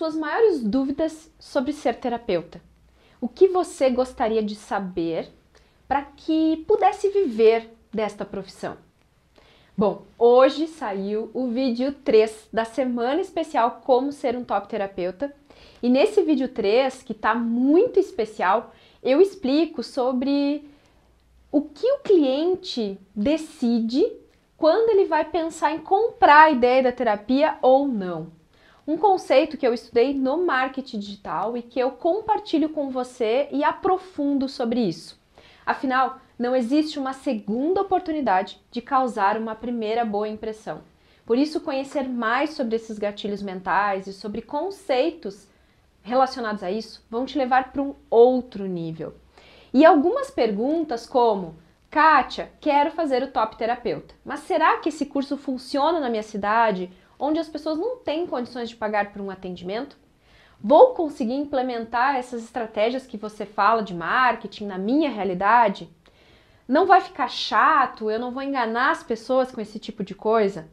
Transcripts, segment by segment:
suas maiores dúvidas sobre ser terapeuta. O que você gostaria de saber para que pudesse viver desta profissão? Bom, hoje saiu o vídeo 3 da semana especial Como Ser um Top Terapeuta. E nesse vídeo 3, que está muito especial, eu explico sobre o que o cliente decide quando ele vai pensar em comprar a ideia da terapia ou não. Um conceito que eu estudei no marketing digital e que eu compartilho com você e aprofundo sobre isso. Afinal, não existe uma segunda oportunidade de causar uma primeira boa impressão. Por isso, conhecer mais sobre esses gatilhos mentais e sobre conceitos relacionados a isso vão te levar para um outro nível. E algumas perguntas, como Kátia, quero fazer o top terapeuta, mas será que esse curso funciona na minha cidade? onde as pessoas não têm condições de pagar por um atendimento? Vou conseguir implementar essas estratégias que você fala de marketing na minha realidade? Não vai ficar chato, eu não vou enganar as pessoas com esse tipo de coisa?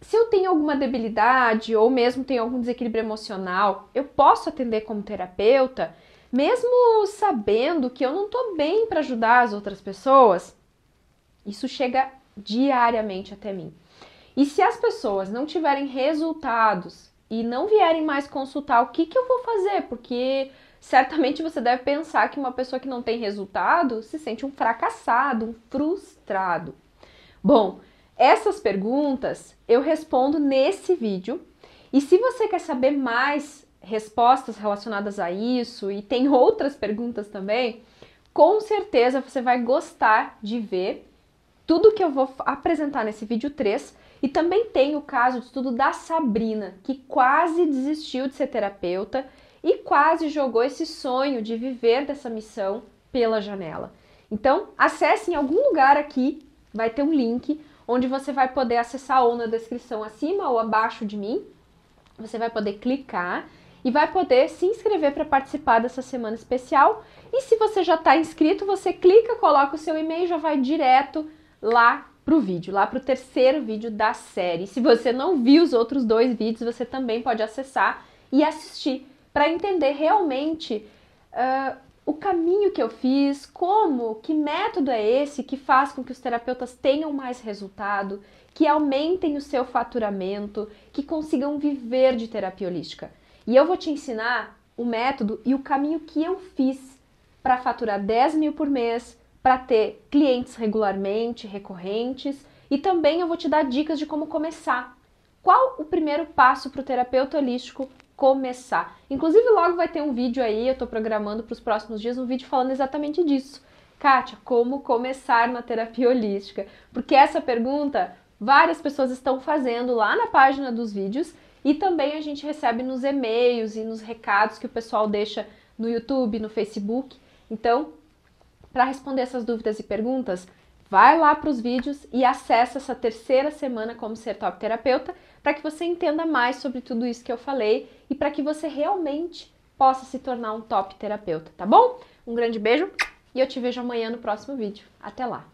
Se eu tenho alguma debilidade ou mesmo tenho algum desequilíbrio emocional, eu posso atender como terapeuta, mesmo sabendo que eu não estou bem para ajudar as outras pessoas? Isso chega diariamente até mim. E se as pessoas não tiverem resultados e não vierem mais consultar o que, que eu vou fazer, porque certamente você deve pensar que uma pessoa que não tem resultado se sente um fracassado, um frustrado. Bom, essas perguntas eu respondo nesse vídeo. E se você quer saber mais respostas relacionadas a isso e tem outras perguntas também, com certeza você vai gostar de ver tudo que eu vou apresentar nesse vídeo 3 e também tem o caso de estudo da Sabrina, que quase desistiu de ser terapeuta e quase jogou esse sonho de viver dessa missão pela janela. Então, acesse em algum lugar aqui, vai ter um link onde você vai poder acessar ou na descrição acima ou abaixo de mim. Você vai poder clicar e vai poder se inscrever para participar dessa semana especial. E se você já está inscrito, você clica, coloca o seu e-mail e já vai direto lá pro vídeo, lá pro terceiro vídeo da série. Se você não viu os outros dois vídeos, você também pode acessar e assistir para entender realmente uh, o caminho que eu fiz, como, que método é esse que faz com que os terapeutas tenham mais resultado, que aumentem o seu faturamento, que consigam viver de terapia holística. E eu vou te ensinar o método e o caminho que eu fiz para faturar 10 mil por mês, para ter clientes regularmente, recorrentes, e também eu vou te dar dicas de como começar. Qual o primeiro passo para o terapeuta holístico começar? Inclusive, logo vai ter um vídeo aí, eu estou programando para os próximos dias um vídeo falando exatamente disso. Kátia, como começar uma terapia holística? Porque essa pergunta várias pessoas estão fazendo lá na página dos vídeos e também a gente recebe nos e-mails e nos recados que o pessoal deixa no YouTube, no Facebook. Então, para responder essas dúvidas e perguntas, vai lá para os vídeos e acessa essa terceira semana como ser top terapeuta para que você entenda mais sobre tudo isso que eu falei e para que você realmente possa se tornar um top terapeuta, tá bom? Um grande beijo e eu te vejo amanhã no próximo vídeo. Até lá!